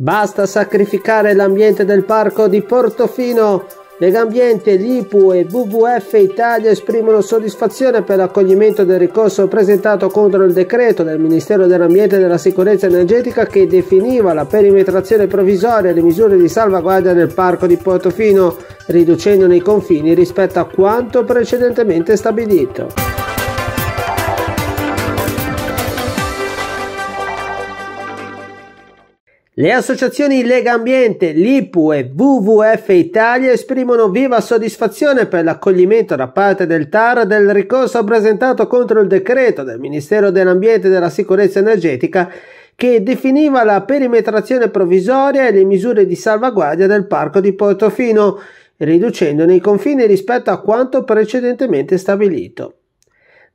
Basta sacrificare l'ambiente del parco di Portofino. Legambiente, l'IPU e WWF Italia esprimono soddisfazione per l'accoglimento del ricorso presentato contro il decreto del Ministero dell'Ambiente e della Sicurezza Energetica che definiva la perimetrazione provvisoria e le misure di salvaguardia nel parco di Portofino, riducendone i confini rispetto a quanto precedentemente stabilito. Le associazioni Lega Ambiente, LIPU e WWF Italia esprimono viva soddisfazione per l'accoglimento da parte del TAR del ricorso presentato contro il decreto del Ministero dell'Ambiente e della Sicurezza Energetica che definiva la perimetrazione provvisoria e le misure di salvaguardia del parco di Portofino, riducendone i confini rispetto a quanto precedentemente stabilito.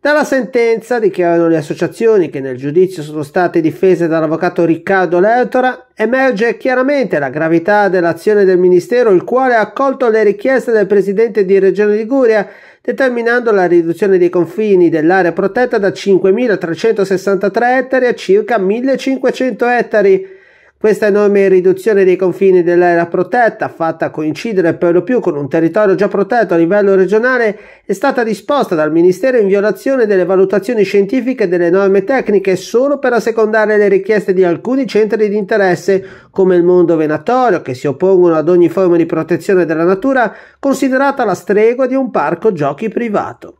Dalla sentenza dichiarano le associazioni che nel giudizio sono state difese dall'avvocato Riccardo Lertora, emerge chiaramente la gravità dell'azione del Ministero, il quale ha accolto le richieste del Presidente di Regione Liguria, determinando la riduzione dei confini dell'area protetta da 5.363 ettari a circa 1.500 ettari, questa enorme riduzione dei confini dell'area protetta, fatta coincidere per lo più con un territorio già protetto a livello regionale, è stata disposta dal Ministero in violazione delle valutazioni scientifiche e delle norme tecniche solo per assecondare le richieste di alcuni centri di interesse, come il mondo venatorio, che si oppongono ad ogni forma di protezione della natura, considerata la stregua di un parco giochi privato.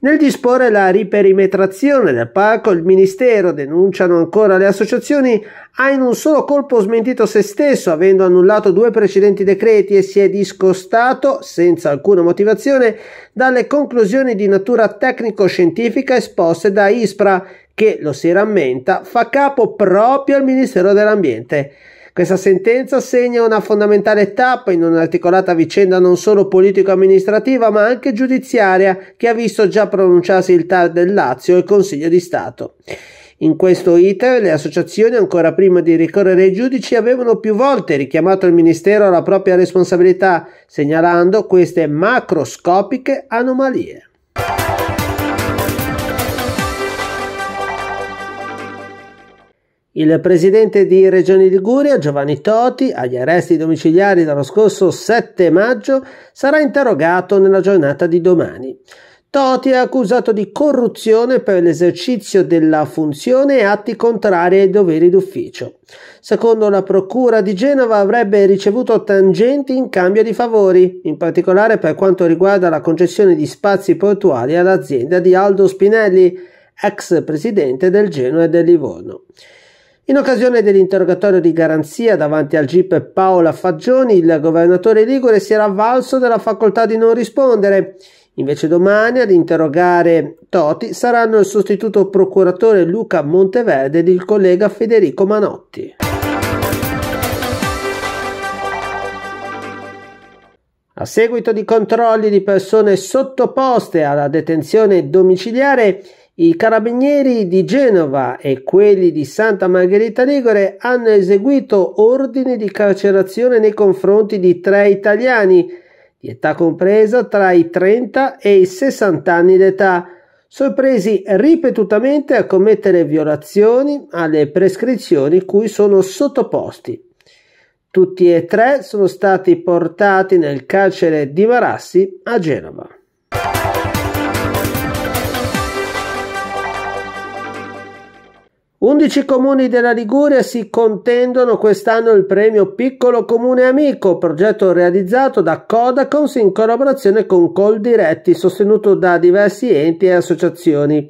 Nel disporre la riperimetrazione del parco, il Ministero, denunciano ancora le associazioni, ha in un solo colpo smentito se stesso, avendo annullato due precedenti decreti e si è discostato, senza alcuna motivazione, dalle conclusioni di natura tecnico-scientifica esposte da ISPRA, che, lo si rammenta, fa capo proprio al Ministero dell'Ambiente. Questa sentenza segna una fondamentale tappa in un'articolata vicenda non solo politico-amministrativa ma anche giudiziaria che ha visto già pronunciarsi il TAR del Lazio e il Consiglio di Stato. In questo iter le associazioni, ancora prima di ricorrere ai giudici, avevano più volte richiamato il Ministero alla propria responsabilità, segnalando queste macroscopiche anomalie. Il presidente di Regione Liguria, Giovanni Toti, agli arresti domiciliari dallo scorso 7 maggio, sarà interrogato nella giornata di domani. Toti è accusato di corruzione per l'esercizio della funzione e atti contrari ai doveri d'ufficio. Secondo la Procura di Genova avrebbe ricevuto tangenti in cambio di favori, in particolare per quanto riguarda la concessione di spazi portuali all'azienda di Aldo Spinelli, ex presidente del Genoa e del Livorno. In occasione dell'interrogatorio di garanzia davanti al GIP Paola Faggioni, il governatore Ligure si era avvalso della facoltà di non rispondere. Invece domani ad interrogare Toti saranno il sostituto procuratore Luca Monteverde ed il collega Federico Manotti. A seguito di controlli di persone sottoposte alla detenzione domiciliare, i carabinieri di Genova e quelli di Santa Margherita Ligure hanno eseguito ordini di carcerazione nei confronti di tre italiani di età compresa tra i 30 e i 60 anni d'età, sorpresi ripetutamente a commettere violazioni alle prescrizioni cui sono sottoposti. Tutti e tre sono stati portati nel carcere di Marassi a Genova. 11 comuni della Liguria si contendono quest'anno il premio Piccolo Comune Amico, progetto realizzato da Codacons in collaborazione con Coldiretti, sostenuto da diversi enti e associazioni.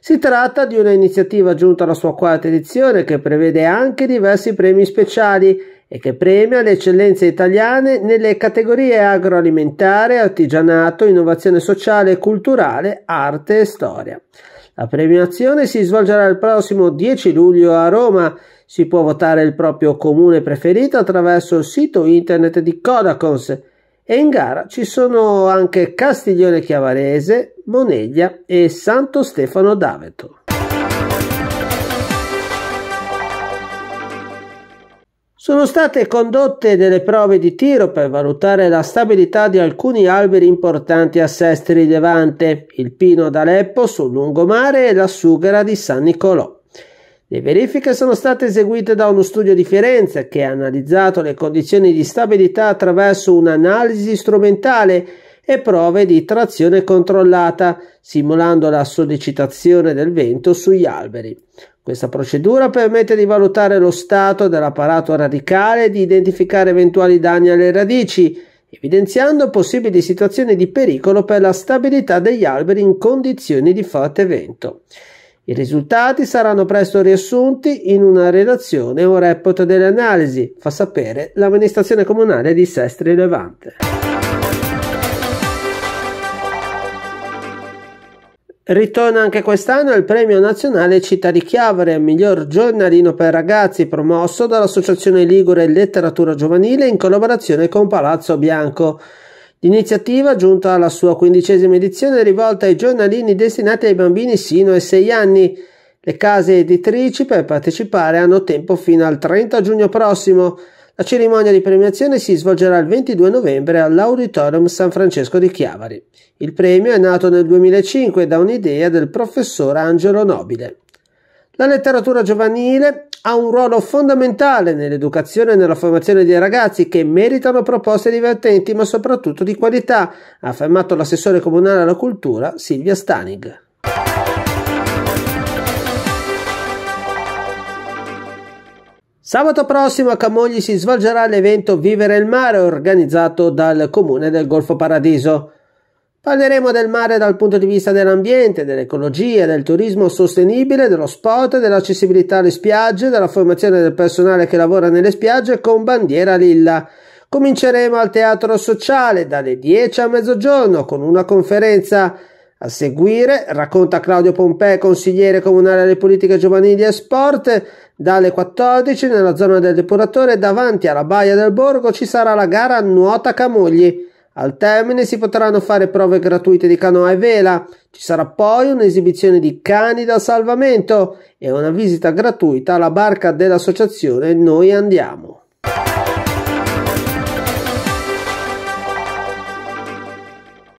Si tratta di un'iniziativa giunta alla sua quarta edizione che prevede anche diversi premi speciali e che premia le eccellenze italiane nelle categorie agroalimentare, artigianato, innovazione sociale e culturale, arte e storia. La premiazione si svolgerà il prossimo 10 luglio a Roma. Si può votare il proprio comune preferito attraverso il sito internet di Codacons e in gara ci sono anche Castiglione Chiavarese, Moneglia e Santo Stefano d'Aveto. Sono state condotte delle prove di tiro per valutare la stabilità di alcuni alberi importanti a Sestri Levante, il pino d'Aleppo sul lungomare e la sughera di San Nicolò. Le verifiche sono state eseguite da uno studio di Firenze che ha analizzato le condizioni di stabilità attraverso un'analisi strumentale e prove di trazione controllata, simulando la sollecitazione del vento sugli alberi. Questa procedura permette di valutare lo stato dell'apparato radicale e di identificare eventuali danni alle radici, evidenziando possibili situazioni di pericolo per la stabilità degli alberi in condizioni di forte vento. I risultati saranno presto riassunti in una relazione o report delle analisi, fa sapere l'amministrazione comunale di Sestri Levante. Ritorna anche quest'anno il premio nazionale Città di Chiavere, miglior giornalino per ragazzi, promosso dall'Associazione Ligure Letteratura Giovanile in collaborazione con Palazzo Bianco. L'iniziativa, giunta alla sua quindicesima edizione, è rivolta ai giornalini destinati ai bambini sino ai 6 anni. Le case editrici per partecipare hanno tempo fino al 30 giugno prossimo. La cerimonia di premiazione si svolgerà il 22 novembre all'Auditorium San Francesco di Chiavari. Il premio è nato nel 2005 da un'idea del professor Angelo Nobile. La letteratura giovanile ha un ruolo fondamentale nell'educazione e nella formazione dei ragazzi che meritano proposte divertenti ma soprattutto di qualità, ha affermato l'assessore comunale alla cultura Silvia Stanig. Sabato prossimo a Camogli si svolgerà l'evento Vivere il mare organizzato dal Comune del Golfo Paradiso. Parleremo del mare dal punto di vista dell'ambiente, dell'ecologia, del turismo sostenibile, dello sport, dell'accessibilità alle spiagge, della formazione del personale che lavora nelle spiagge con bandiera lilla. Cominceremo al teatro sociale dalle 10 a mezzogiorno con una conferenza a seguire, racconta Claudio Pompei, consigliere comunale alle politiche giovanili e sport, dalle 14 nella zona del depuratore davanti alla Baia del Borgo ci sarà la gara Nuota Camogli. Al termine si potranno fare prove gratuite di canoa e vela, ci sarà poi un'esibizione di cani da salvamento e una visita gratuita alla barca dell'associazione Noi Andiamo.